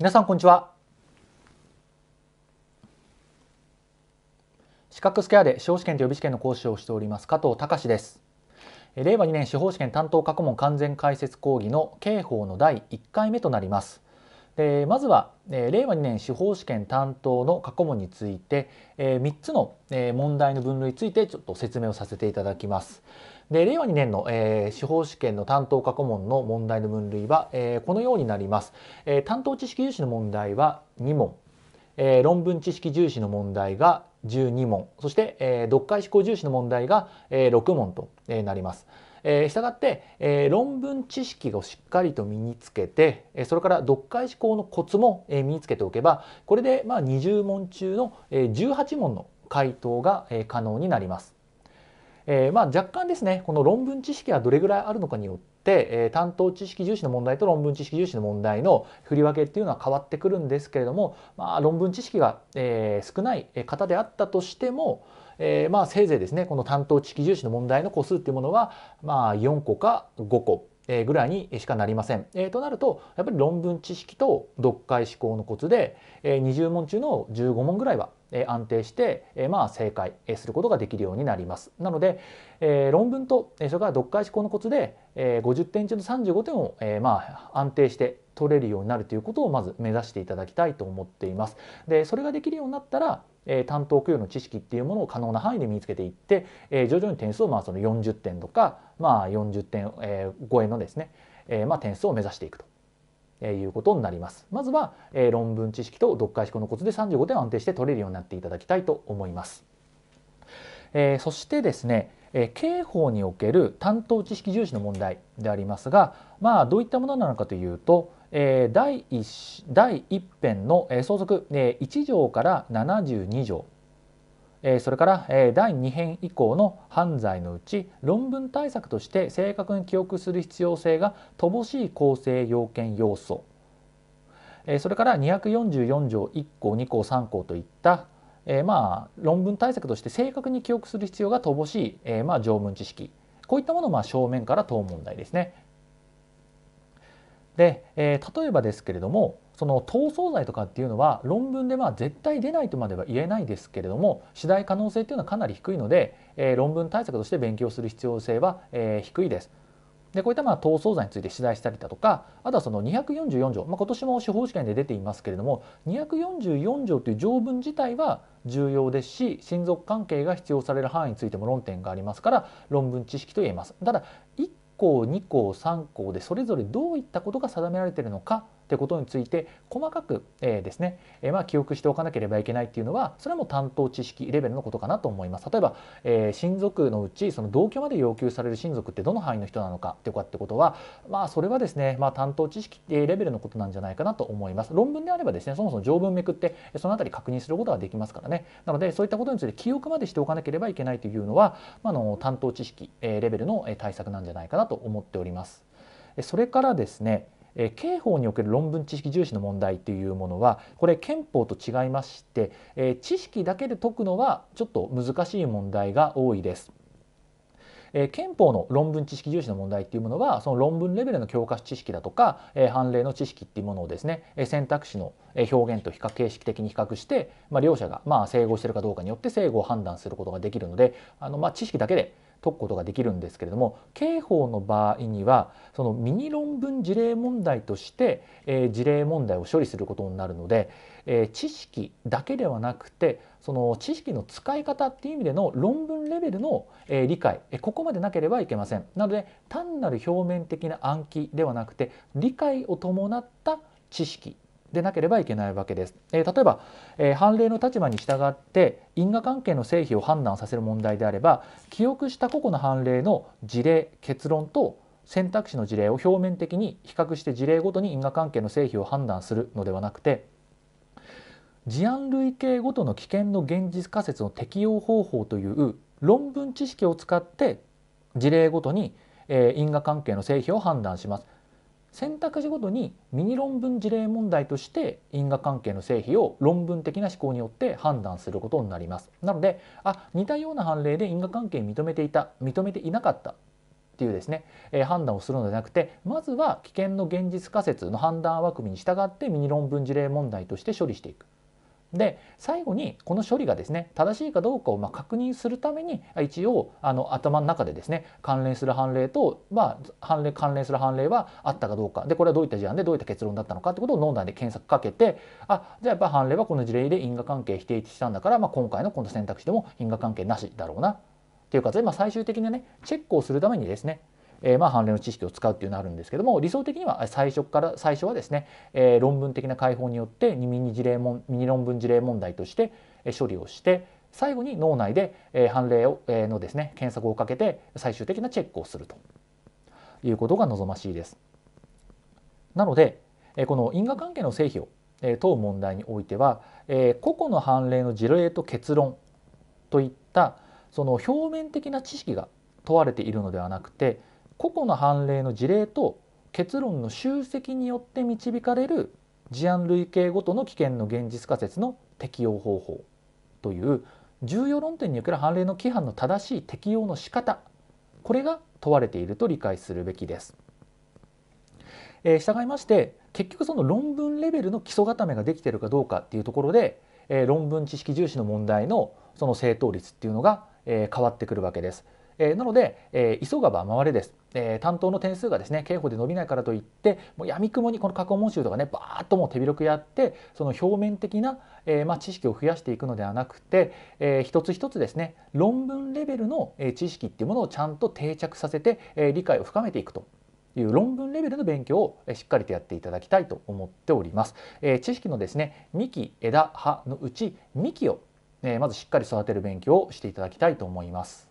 皆さんこんにちは資格スケアで司法試験と予備試験の講師をしております加藤隆です令和2年司法試験担当過去問完全解説講義の刑法の第1回目となりますでまずは、令和2年司法試験担当の過去問について、え3つの、問題の分類についてちょっと説明をさせていただきます。で令和2年の、えー、司法試験の担当過去問の問題の分類は、えー、このようになります、えー、担当知識重視の問題は2問、えー、論文知識重視の問題が12問そして、えー、読解思考重視の問題が、えー、6問と、えー、なります。えー、したがって、えー、論文知識をしっかりと身につけて、えー、それから読解思考のコツも、えー、身につけておけばこれで、まあ、20問中の、えー、18問の回答が、えー、可能になります。えー、まあ、若干ですねこの論文知識がどれぐらいあるのかによって、えー、担当知識重視の問題と論文知識重視の問題の振り分けっていうのは変わってくるんですけれども、まあ、論文知識が、えー、少ない方であったとしても、えまあ、せいぜいですねこの担当知識重視の問題の個数っていうものは、まあ、4個か5個ぐらいにしかなりません。えとなるとやっぱり論文知識と読解思考のコツで、20問中の15問ぐらいは安定して、まあ、正解することができるようになります。なので、えー、論文とそれから読解思考のコツで、50点中の35点を、えー、まあ安定して取れるようになるということをまず目指していただきたいと思っています。でそれができるようになったらえ担当給与の知識っていうものを可能な範囲で身につけていって、え徐々に点数をまあその40点とか、まあ、40点、え超えのですね、えまあ、点数を目指していくと。えいうことになりますまずは、え論文知識と読解思考のコツで35点安定して取れるようになっていただきたいと思います。えそしてですね、え刑法における担当知識重視の問題でありますが、まあ、どういったものなのかというとえー、第 1, 第一編の、えー、相続、えー、1条から72条、えー、それから、えー、第2編以降の犯罪のうち論文対策として正確に記憶する必要性が乏しい構成要件要素、えー、それから244条1項2項3項といったえー、まあ論文対策として正確に記憶する必要が乏しい、えー、まあ条文知識こういったものをまあ正面から問う問題ですねで、えー、例えばですけれどもその闘争罪とかっていうのは論文では絶対出ないとまでは言えないですけれども次第可能性っていうのはかなり低いので、えー、論文対策として勉強する必要性は、えー、低いです。でこういったまあ闘争罪について取材したりだとかあとはその244条、まあ、今年も司法試験で出ていますけれども244条という条文自体は重要ですし親族関係が必要される範囲についても論点がありますから論文知識と言えます。ただ一項2項3項でそれぞれどういったことが定められているのかってことについて細かく、えー、ですね、えー、まあ、記憶しておかなければいけないっていうのはそれも担当知識レベルのことかなと思います例えば、えー、親族のうちその同居まで要求される親族ってどの範囲の人なのかとかってことはまあそれはですね、まあ、担当知識レベルのことなんじゃないかなと思います論文であればですねそもそも条文めくってその辺り確認することができますからねなのでそういったことについて記憶までしておかなければいけないというのは、まあの、の担当知識レベルの対策なんじゃないかなと思っておりますそれからですねえ刑法における論文知識重視の問題というものはこれ憲法と違いまして、え知識だけで解くのはちょっと難しい問題が多いです。え憲法の論文知識重視の問題っていうものはその論文レベルの教科書知識だとか、え判例の知識っていうものをですね、え選択肢の表現と比較形式的に比較して、まあ、両者が、まあ、整合してるかどうかによって整合を判断することができるのであの、まあ、知識だけで解くことができるんですけれども刑法の場合にはそのミニ論文事例問題として、えー、事例問題を処理することになるので、えー、知識だけではなくてその知識の使い方っていう意味での論文レベルの、えー、理解、えここまでなければいけません。なので単なる表面的な暗記ではなくて理解を伴った知識でなければいけないわけです。えー、例えば、えー、判例の立場に従って因果関係の成否を判断させる問題であれば記憶した個々の判例の事例結論と選択肢の事例を表面的に比較して事例ごとに因果関係の成否を判断するのではなくて事案類型ごとの危険の現実仮説の適用方法という論文知識を使って事例ごとに因果関係の成否を判断します。選択肢ごとにミニ論文事例問題として因果関係の成否を論文的な思考によって判断することになりますなのであ似たような判例で因果関係認めていた認めていなかったっていうですね、えー、判断をするのではなくてまずは危険の現実仮説の判断枠組みに従ってミニ論文事例問題として処理していくで最後にこの処理がですね正しいかどうかをま確認するために一応あの頭の中でですね関連する判例と、まあ、判例関連する判例はあったかどうかでこれはどういった事案でどういった結論だったのかってことを脳内で検索かけてあじゃあやっぱ判例はこの事例で因果関係否定したんだから、まあ、今回のこの選択肢でも因果関係なしだろうなっていう形で、まあ、最終的なねチェックをするためにですねえー、まあ判例の知識を使うっていうのあるんですけども理想的には最初から最初はですね、えー、論文的な解放によってミニ事例もミニ論文事例問題として処理をして最後に脳内で、え判例を、えのですね検索をかけて最終的なチェックをするということが望ましいです。なので、えこの因果関係の成否を、え問う問題においては、え個々の判例の事例と結論といったその表面的な知識が問われているのではなくて個々の判例の事例と結論の集積によって導かれる事案類型ごとの危険の現実仮説の適用方法という重要論点における判例の規範の正しい適用の仕方これが問われていると理解するべきです。えー、従いまして結局その論文レベルの基礎固めができているかどうかっていうところで、えー、論文知識重視の問題のその正答率っていうのが、えー、変わってくるわけです。えー、なので、えー、急がば回れです、えー、担当の点数がですね刑法で伸びないからといってもうやみくもにこの過去問集とかねバーッともう手広くやってその表面的な、えーまあ、知識を増やしていくのではなくて、えー、一つ一つですね論文レベルの知識っていうものをちゃんと定着させて、えー、理解を深めていくという論文レベルの勉強をしっかりとやっていただきたいと思っております。えー、知識のですね幹枝葉のうち幹を、えー、まずしっかり育てる勉強をしていただきたいと思います。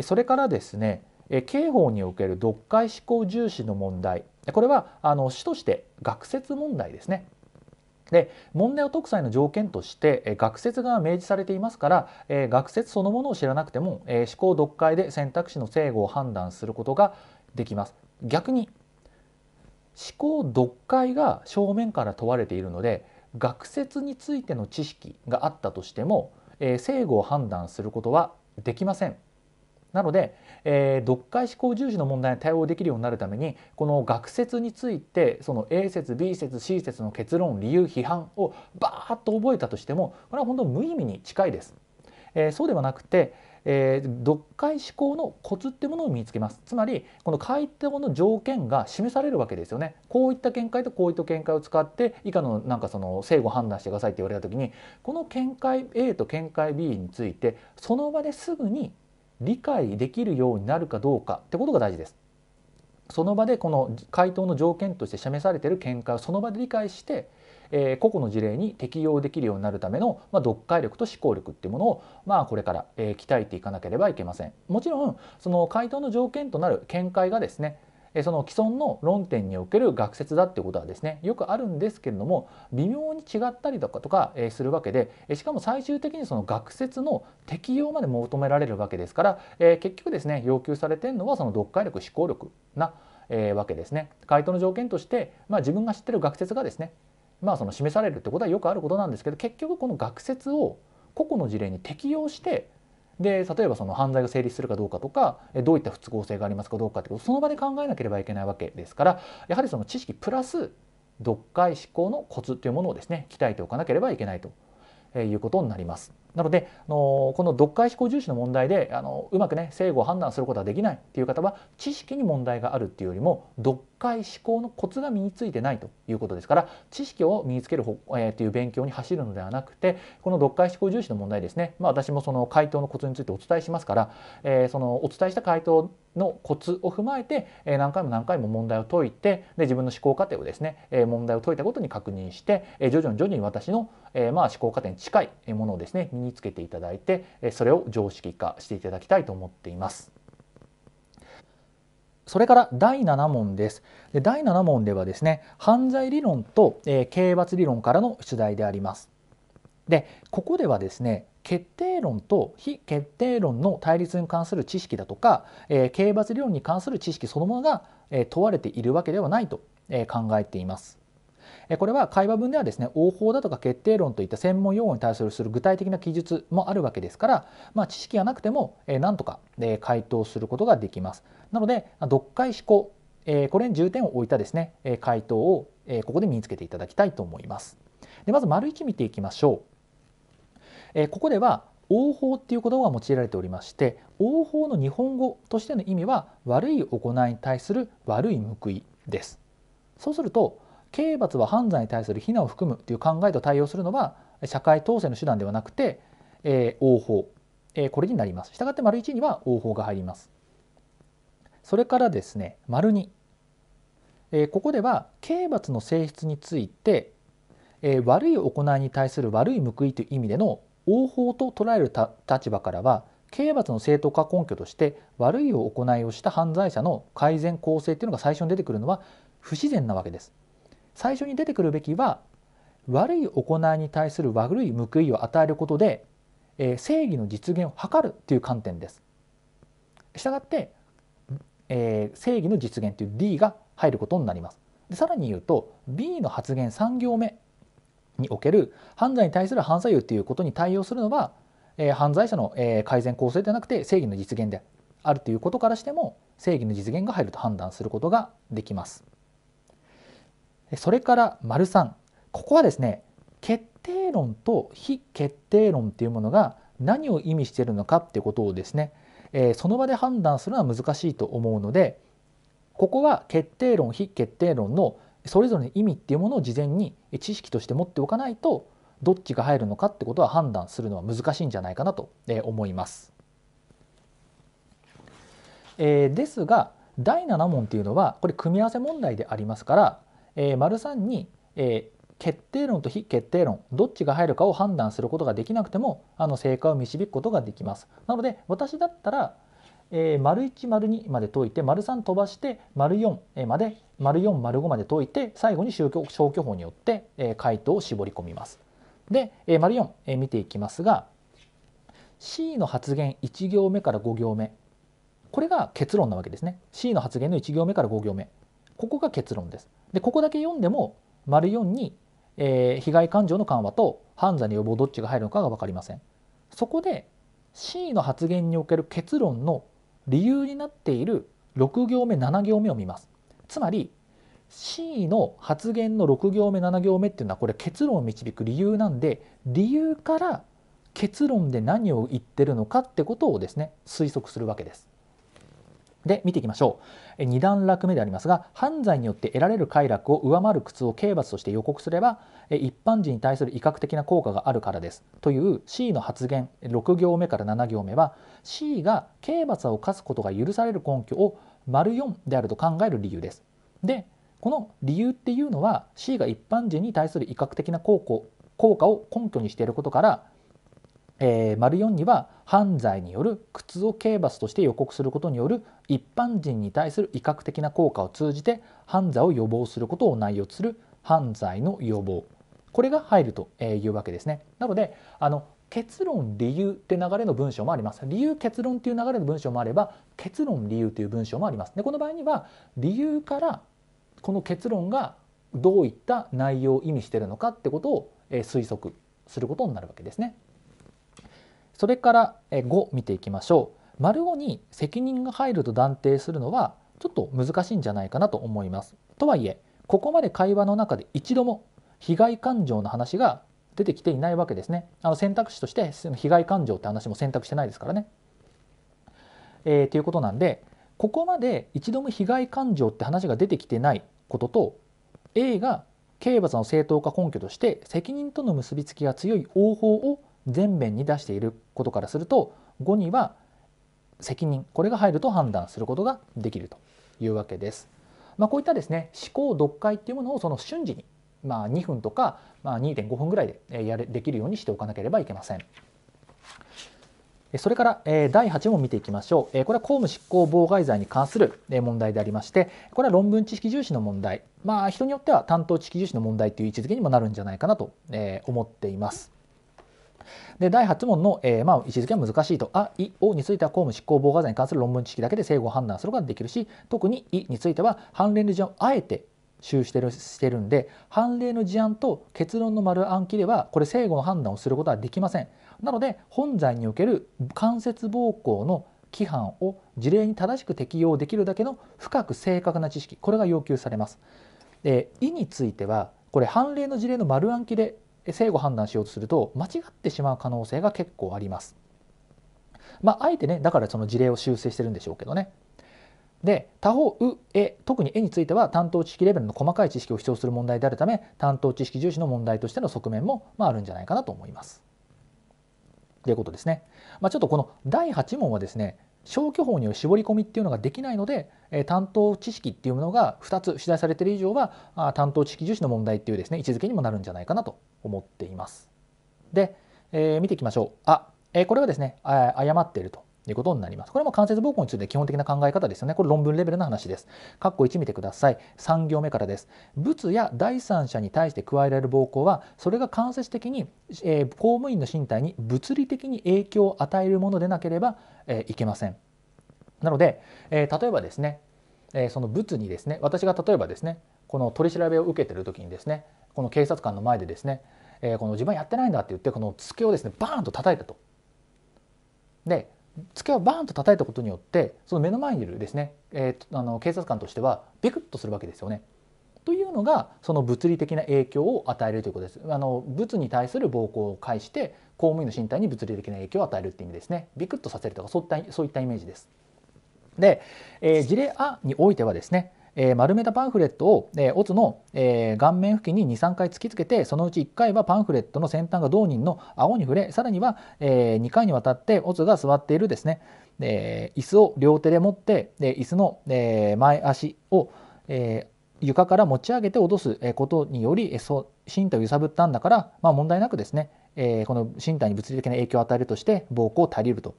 それからですね刑法における読解思考重視の問題これはあの主として学説問題ですね。で問題を解く際の条件として学説が明示されていますから、え学説そのものを知らなくても、え思考読解で選択肢の正誤を判断することができます。逆に思考読解が正面から問われているので学説についての知識があったとしても、え正誤を判断することはできません。なので、えー、読解思考重視の問題に対応できるようになるためにこの学説についてその A 説 B 説 C 説の結論理由批判をバーッと覚えたとしてもこれは本当無意味に近いです。えー、そうではなくて、えー、読解思考のコツってものを見つけますつまりこの回答の条件が示されるわけですよねこういった見解とこういった見解を使って以下のなんかその正誤判断してくださいって言われた時にこの見解 A と見解 B についてその場ですぐに理解できるようになるかどうかってことが大事です。その場でこの回答の条件として示されている見解をその場で理解して、えー、個々の事例に適用できるようになるための、まあ、読解力と思考力っていうものを、まあ、これから、えー、鍛えていかなければいけません。もちろんその回答の条件となる見解がですねその既存の論点における学説だっていうことはですねよくあるんですけれども微妙に違ったりだとかするわけでしかも最終的にその学説の適用まで求められるわけですから結局ですね要求されてるのはその読解力思考力なわけですね。回答の条件として、まあ、自分が知ってる学説がですねまあその示されるってことはよくあることなんですけど結局この学説を個々の事例に適用してで例えばその犯罪が成立するかどうかとかどういった不都合性がありますかどうかってことその場で考えなければいけないわけですからやはりその知識プラス読解思考のコツというものをですね鍛えておかなければいけないとえいうことになります。なので、あのこの読解思考重視の問題であのうまくね正誤を判断することができないっていう方は知識に問題があるっていうよりも読解思考のコツが身についてないということですから知識を身につける方、えという勉強に走るのではなくてこの読解思考重視の問題ですね、まあ、私もその回答のコツについてお伝えしますから、えそのお伝えした回答のコツを踏まえて、え何回も何回も問題を解いてで自分の思考過程をですね、え問題を解いたことに確認して、え徐々に徐々に私のえー、まあ思考過程に近いものをですね身につけていただいてそれを常識化していただきたいと思っています。それから第7問です。第7問ではですね犯罪理論と、えー、刑罰理論からの出題であります。でここではですね決定論と非決定論の対立に関する知識だとか、えー、刑罰理論に関する知識そのものが、えー、問われているわけではないと、えー、考えています。これは会話文ではですね応報だとか決定論といった専門用語に対するする具体的な記述もあるわけですから、まあ、知識がなくてもなんとか回答することができます。なので読解思考これに重点を置いたですね回答をここで身につけていただきたいと思います。でまず丸1見ていきましょう。ここでは応報っていう言葉が用いられておりまして応報の日本語としての意味は悪い行いに対する悪い報いです。そうすると刑罰は犯罪に対する非難を含むという考えと対応するのは社会統制の手段ではなくて、えー、応報、えー、これになります。したがって丸1には応報が入ります。それからですね丸2、えー、ここでは刑罰の性質について、えー、悪い行いに対する悪い報いという意味での応報と捉える立場からは刑罰の正当化根拠として悪い行いをした犯罪者の改善構成っていうのが最初に出てくるのは不自然なわけです。最初に出てくるべきは悪い行いに対する悪い報いを与えることで、えー、正義の実現を図るという観点です。したがって、えー、正義の実現という D が入ることになります。でさらに言うと B の発言3行目における犯罪に対する反左右ということに対応するのは、えー、犯罪者の、えー、改善構成ではなくて正義の実現であるということからしても正義の実現が入ると判断することができます。それから丸3ここはですね決定論と非決定論っていうものが何を意味しているのかっていうことをですね、えその場で判断するのは難しいと思うのでここは決定論非決定論のそれぞれの意味っていうものを事前に知識として持っておかないとどっちが入るのかってことは判断するのは難しいんじゃないかなと思います。えー、ですが第7問っていうのはこれ組み合わせ問題でありますからえー、丸三に、えー、決定論と非決定論どっちが入るかを判断することができなくてもあの成果を導くことができます。なので私だったら、えー、丸1丸2まで解いて丸3飛ばして丸4まで丸4丸5まで解いて最後に消去法によって、えー、回答を絞り込みます。で、えー、丸4、えー、見ていきますが C の発言1行目から5行目これが結論なわけですね C の発言の1行目から5行目ここが結論ですでここだけ読んでも丸4に、えー、被害感情の緩和と犯罪の予防どっちが入るのかが分かりません。そこで C の発言における結論の理由になっている6行目7行目を見ます。つまり C の発言の6行目7行目っていうのはこれ結論を導く理由なんで理由から結論で何を言ってるのかってことをですね推測するわけです。で見ていきましょう2段落目でありますが犯罪によって得られる快楽を上回る苦痛を刑罰として予告すれば一般人に対する威嚇的な効果があるからですという C の発言6行目から7行目は C が刑罰を科すことが許される根拠を丸4であると考える理由です。でこの理由っていうのは C が一般人に対する威嚇的な効果を根拠にしていることからえー、丸4には犯罪による苦痛を刑罰として予告することによる一般人に対する威嚇的な効果を通じて犯罪を予防することを内容とする犯罪の予防これが入るというわけですね。なのであの結論理由って流れの文章もあります。理由結論っていう流れの文章もあれば結論理由という文章もあります。でこの場合には理由からこの結論がどういった内容を意味してるのかってことを推測することになるわけですね。それから5見ていきましょう。丸五に責任が入ると断定するのはちょっと難しいんじゃないかなと思います。とはいえここまで会話の中で一度も被害感情の話が出てきていないわけですね。あの選択肢として被害感情って話も選択してないですからね。えー、ということなんでここまで一度も被害感情って話が出てきてないことと A が刑罰の正当化根拠として責任との結びつきが強い応報を全面に出していることからすると5には責任これが入ると判断することができるというわけです。まあ、こういったですね思考読解っていうものをその瞬時に、まあ、2分とか、まあ、2.5分ぐらいでやれできるようにしておかなければいけません。それから、え第8問見ていきましょう。えこれは公務執行妨害罪に関する問題でありまして、これは論文知識重視の問題、まあ、人によっては担当知識重視の問題という位置づけにもなるんじゃないかなと思っています。で第8問の、えー、まあ、位置づけは難しいと「あ」「い」「お」については公務執行妨害罪に関する論文知識だけで正誤判断することができるし特に「い」については判例の事案をあえて収してるしてるんで判例の事案と結論の丸暗記ではこれ正誤の判断をすることはできません。なので本罪における間接暴行の規範を事例に正しく適用できるだけの深く正確な知識これが要求されます。で「い」についてはこれ判例の事例の丸暗記で正誤判断しようとすると間違ってしまう可能性が結構あります。まあ、あえてねだからその事例を修正してるんでしょうけどね。で他方うえ特に絵については担当知識レベルの細かい知識を必要する問題であるため担当知識重視の問題としての側面も、まあ、あるんじゃないかなと思います。ということですね。まあ、ちょっとこの第8問はですね消去法による絞り込みっていうのができないので、え担当知識っていうものが2つ取材されている以上はあ担当知識重視の問題っていうですね位置づけにもなるんじゃないかなと思っています。で、えー、見ていきましょう。あ、えー、これはですね誤っているということになります。これも関節膀胱について基本的な考え方ですよね。これ論文レベルの話です。括弧1見てください。3行目からです。物や第三者に対して加えられる膀胱は、それが間接的に、えー、公務員の身体に物理的に影響を与えるものでなければ、えー、いけません。なので、えー、例えばですね、えその物にですね、私が例えばですね、この取り調べを受けている時にですね、この警察官の前でですね、えこの自分やってないんだって言って、この机をですね、バーンと叩いたと。で机をバーンと叩いたことによってその目の前にいるですね、えー、あの警察官としてはビクッとするわけですよね。というのがその物理的な影響を与えるということです。あの物に対する暴行を介して公務員の身体に物理的な影響を与えるって意味ですね。ビクッとさせるとかそういったそういったイメージです。で、えー、事例 A においてはですねえー、丸めたパンフレットを、えー、オツの、えー、顔面付近に23回突きつけてそのうち1回はパンフレットの先端が同人の顎に触れさらには、えー、2回にわたってオツが座っているですね、えー、椅子を両手で持ってで椅子の、えー、前足を、えー、床から持ち上げて落とすことにより身体を揺さぶったんだから、まあ、問題なくですね、えー、この身体に物理的な影響を与えるとして暴行を足りると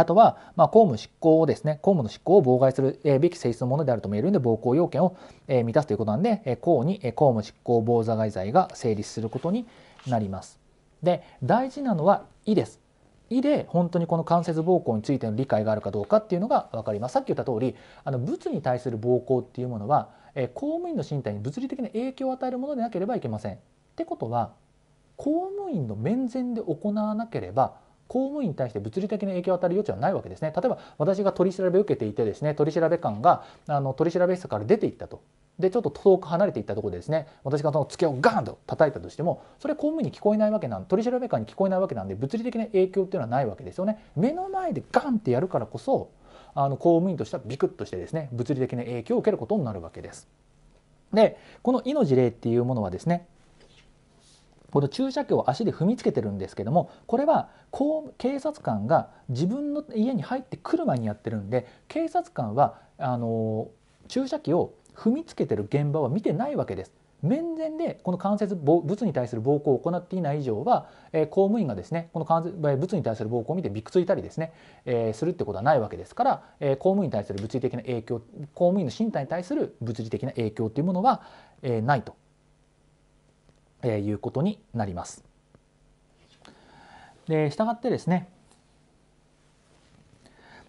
あとは、ま公務執行をですね、公務の執行を妨害するべき性質のものであると見えるので、暴行要件を満たすということなんで、公に公務執行妨害罪が成立することになります。で、大事なのは「い」です。意で本当にこの関節暴行についての理解があるかどうかっていうのが分かりますさっき言った通りあの物に対する暴行っていうものは、え公務員の身体に物理的な影響を与えるものでなければいけません。ってことは公務員の面前で行わなければ公務員に対して物理的な影響を与える余地はないわけですね。例えば私が取り調べを受けていてですね取調官があの取調室から出ていったと。でちょっと遠く離れていったところでですね私がその机をガーンと叩いたとしてもそれ公務員に聞こえないわけなん取調官に聞こえないわけなんで物理的な影響っていうのはないわけですよね。目の前でガンってやるからこそあの公務員としてはビクッとしてですね物理的な影響を受けることになるわけです。でこの「いの事例」っていうものはですねこの注射器を足で踏みつけてるんですけどもこれは警察官が自分の家に入ってくる前にやってるんで警察官はあの注射器を踏みつけてる現場は見てないわけです。面前でこの関節物に対する暴行を行っていない以上は、えー、公務員がですねこの関節物に対する暴行を見てびくついたりですね、えー、するってことはないわけですから、えー、公務員に対する物理的な影響公務員の身体に対する物理的な影響というものは、えないとえー、いうことになります。で従ってですね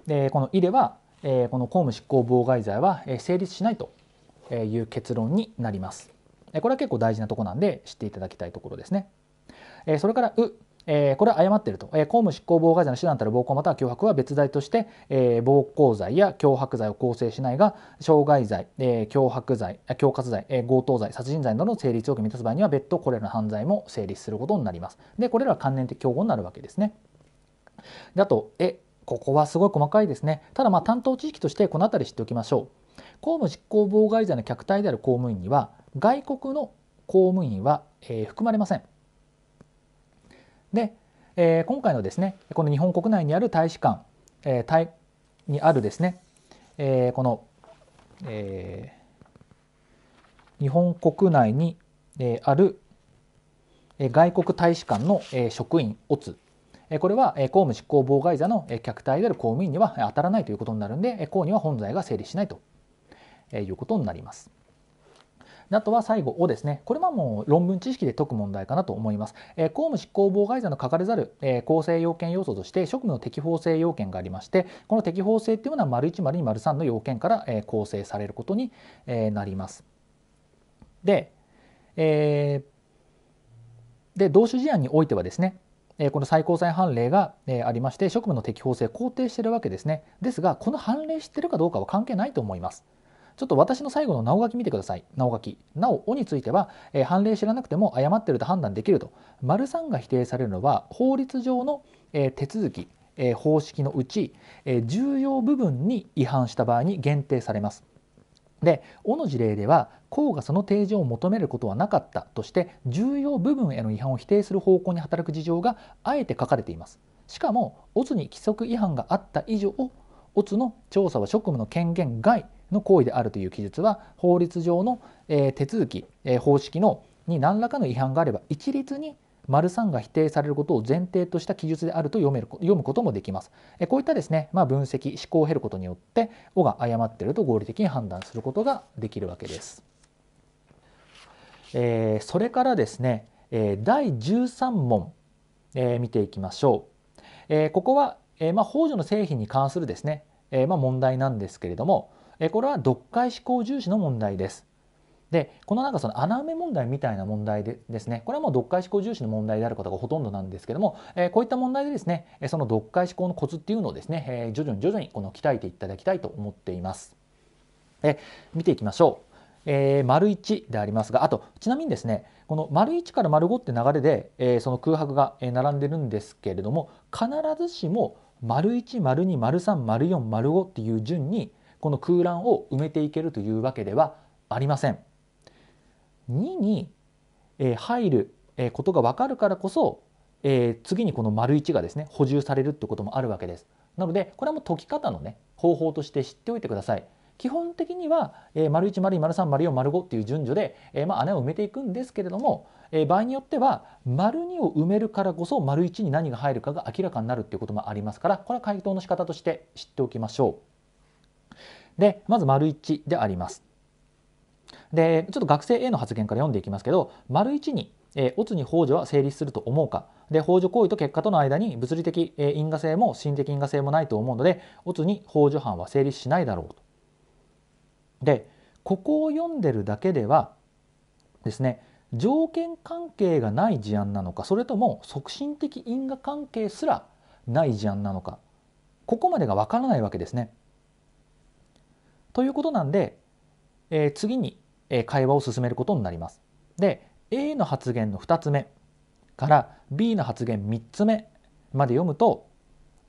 でこのイレは、えこの公務執行妨害罪は、え成立しないという結論になります。これは結構大事なとこなんで知っていただきたいところですね。えそれから「う」えー、これは誤っていると、えー、公務執行妨害罪の手段たる暴行または脅迫は別罪として、えー、暴行罪や脅迫罪を構成しないが傷害罪、えー、脅迫罪恐喝罪、えー、強盗罪殺人罪などの成立要件を満たす場合には別途これらの犯罪も成立することになりますでこれらは関連的競合になるわけですねであとえここはすごい細かいですねただまあ担当知識としてこの辺り知っておきましょう公務執行妨害罪の客体である公務員には外国の公務員は、えー、含まれませんで、えー、今回のですねこの日本国内にある大使館、えー、タイにあるですね、えー、この、えー、日本国内に、えー、ある外国大使館の職員、オツこれは公務執行妨害罪の客体である公務員には当たらないということになるので公には本罪が成立しないということになります。あとは最後「を」ですねこれはもう論文知識で解く問題かなと思います、えー、公務執行妨害罪の書かれざる、えー、構成要件要素として職務の適法性要件がありましてこの適法性というのは丸一丸二丸3の要件から、えー、構成されることに、えー、なりますで、えー、で同種事案においてはですねこの最高裁判例がありまして職務の適法性を肯定してるわけですねですがこの判例知ってるかどうかは関係ないと思います。ちょっと私の最後の直書き見てください。お書き。なお、おについては、えー、判例知らなくても誤ってると判断できると。丸3が否定されるのは、法律上の、えー、手続き、えー、方式のうち、えー、重要部分に違反した場合に限定されます。で、おの事例では、公がその提示を求めることはなかったとして、重要部分への違反を否定する方向に働く事情があえて書かれています。しかも、オツに規則違反があった以上、オツの調査は職務の権限外の行為であるという記述は法律上の、え手続き、え方式のに何らかの違反があれば一律に丸三が否定されることを前提とした記述であると読める読むこともできます。えこういったですね、まあ、分析思考を経ることによって「お」が誤っていると合理的に判断することができるわけです。えー、それからですね、え第十三問、えー、見ていきましょう。えー、ここは、えまあ、補助の製品に関するですね、えまあ、問題なんですけれどもえこれは読解思考重視の問題です。でこのなんかその穴埋め問題みたいな問題でですねこれはもう読解思考重視の問題であることがほとんどなんですけども、えー、こういった問題でですねその読解思考のコツっていうのをですね、えー、徐々に徐々にこの鍛えていただきたいと思っています。え見ていきましょう。えー、丸一でありますがあとちなみにですねこの丸一から丸五って流れで、えー、その空白が並んでるんですけれども必ずしも丸一丸二丸三丸四丸五っていう順にこの空欄を埋めていけるというわけではありません。2に、え入る、えことがわかるからこそ、え次にこの丸1がですね補充されるってこともあるわけです。なのでこれはもう解き方のね方法として知っておいてください。基本的には、え丸1、丸2、丸3、丸4、丸5っていう順序で、えま穴を埋めていくんですけれども、え場合によっては、丸2を埋めるからこそ、丸1に何が入るかが明らかになるっていうこともありますから、これは回答の仕方として知っておきましょう。でまず丸1であります。でちょっと学生 A の発言から読んでいきますけど丸1にえー、オツに幇助は成立すると思うかで幇助行為と結果との間に物理的、えー、因果性も心的因果性もないと思うのでオツに幇助犯は成立しないだろうと。でここを読んでるだけではですね条件関係がない事案なのかそれとも促進的因果関係すらない事案なのかここまでがわからないわけですね。ということなんで、えー、次に会話を進めることになります。で A の発言の2つ目から B の発言3つ目まで読むと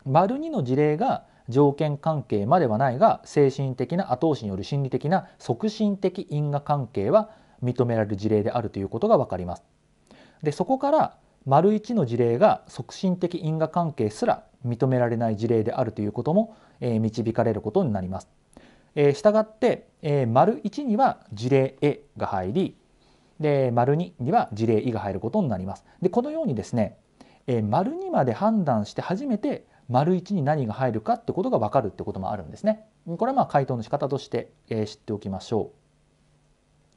丸2の事例が条件関係まではないが精神的な後押しによる心理的な促進的因果関係は認められる事例であるということがわかります。でそこから丸1の事例が促進的因果関係すら認められない事例であるということも、導かれることになります。えー、したがって、えー、丸1には事例 A が入りで丸2には事例 E が入ることになります。でこのようにですね、え丸2まで判断して初めて丸1に何が入るかってことが分かるってこともあるんですね。これはまあ回答の仕方として、え知っておきましょう。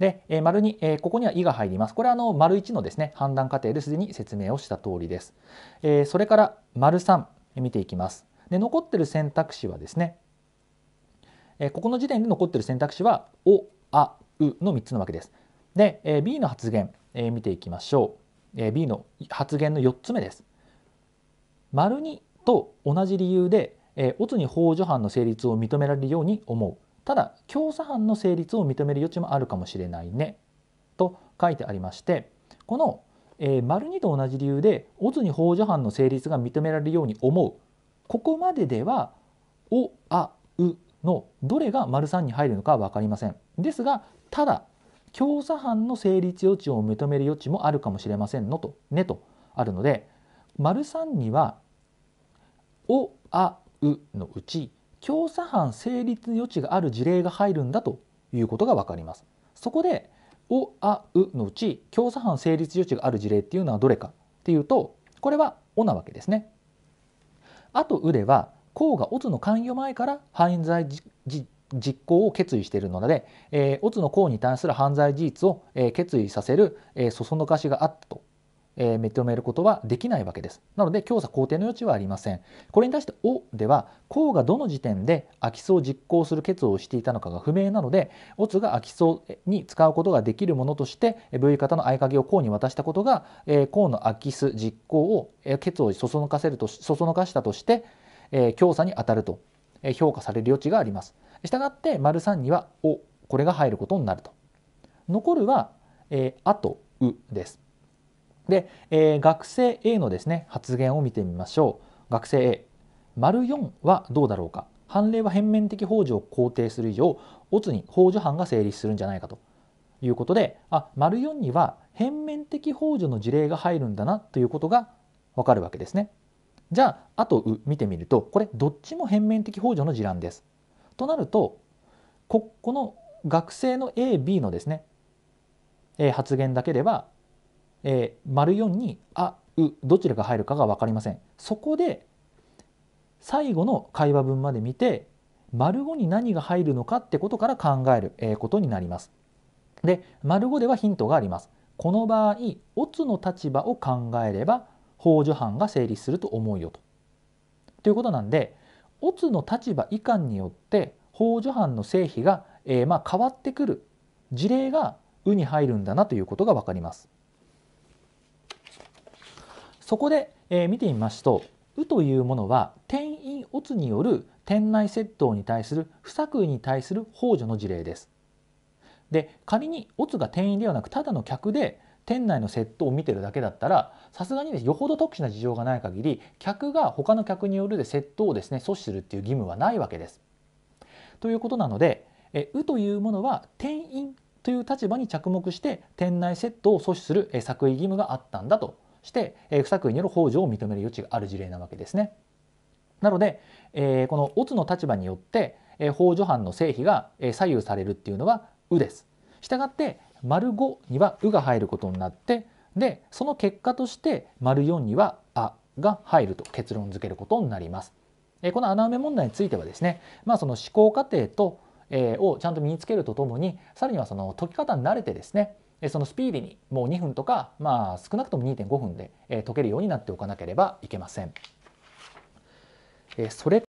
で、えー、丸2、えー、ここには「E が入ります。これはあの丸1のですね判断過程ですでに説明をした通りです。えー、それから丸3見ていきます。で残ってる選択肢はですね、えここの時点で残ってる選択肢は「お」「あ」「う」の3つのわけです。で、え B の発言、え見ていきましょう、え B の発言の4つ目です。丸2と同じ理由で、えー、に法助犯の成立を認められるように思う。ただ教唆犯の成立を認める余地もあるかもしれないねと書いてありましてこの、えー、丸2と同じ理由でオズに法助犯の成立が認められるように思うここまででは「お」「あ」のどれが丸3に入るのかは分かりません。ですがただ教唆犯の成立余地を認める余地もあるかもしれませんのとねとあるので丸3には「お」「あ」「う」のうち教唆犯成立余地がある事例が入るんだということが分かります。そこで「お」「あ」「う」のうち教唆犯成立余地がある事例っていうのはどれかっていうとこれは「お」なわけですね。あと「う」では公がオツの関与前から犯罪実行を決意しているので、えー、オツの公に対する犯罪事実を、えー、決意させる、えー、そそのかしがあったと、えー、認めることはできないわけです。なので強さ肯定の余地はありません。これに対して「お」では公がどの時点で空き巣を実行する決意をしていたのかが不明なのでオツが空き巣に使うことができるものとして V 型の合鍵を公に渡したことが、えー、の空き巣実行を、えー、決意をそそのかせるとそそのかしたとして「えー、強さに当たると、え評価される余地があります。したがって、丸3には、お、これが入ることになると。残るは、えー、あと、うです。で、えー、学生 A のですね、発言を見てみましょう。学生 A、丸4はどうだろうか。判例は変面的法助を肯定する以上、オツに法助犯が成立するんじゃないかということで、あ、丸4には変面的法助の事例が入るんだなということがわかるわけですね。じゃああと「う」見てみるとこれどっちも変面的補助の事案です。となるとここの学生の AB のですね、えー、発言だけでは、えー、丸四に「あ」「う」どちらが入るかが分かりません。そこで最後の会話文まで見て丸五に何が入るのかってことから考えることになります。で丸五ではヒントがあります。この場合「オツの立場を考えれば法助犯が成立すると思うよと。ということなんで乙の立場以下によって法助犯の成否が、えー、まあ変わってくる事例が「う」に入るんだなということが分かります。そこで、えー、見てみますと「う」というものは転院乙による店内窃盗に対する不作為に対する幇助の事例です。で仮に乙が店員ではなくただの客で店内の窃盗を見てるだけだったらさすがにです、よほど特殊な事情がない限り客が他の客によるで窃盗をですね阻止するっていう義務はないわけです。ということなのでえ「う」というものは店員という立場に着目して店内窃盗を阻止する作為義務があったんだとして不作為による幇助を認める余地がある事例なわけですね。なので、えー、この「オツ」の立場によって幇助犯の成否が左右されるっていうのは「う」です。したがって丸五には「う」が入ることになってでその結果として丸四には「あ」が入ると結論付けることになります。この穴埋め問題についてはですね、まあ、その思考過程と、えー、をちゃんと身につけるとともにさらにはその解き方に慣れてですねそのスピーディーにもう2分とか、まあ、少なくとも2.5分で解けるようになっておかなければいけません。それ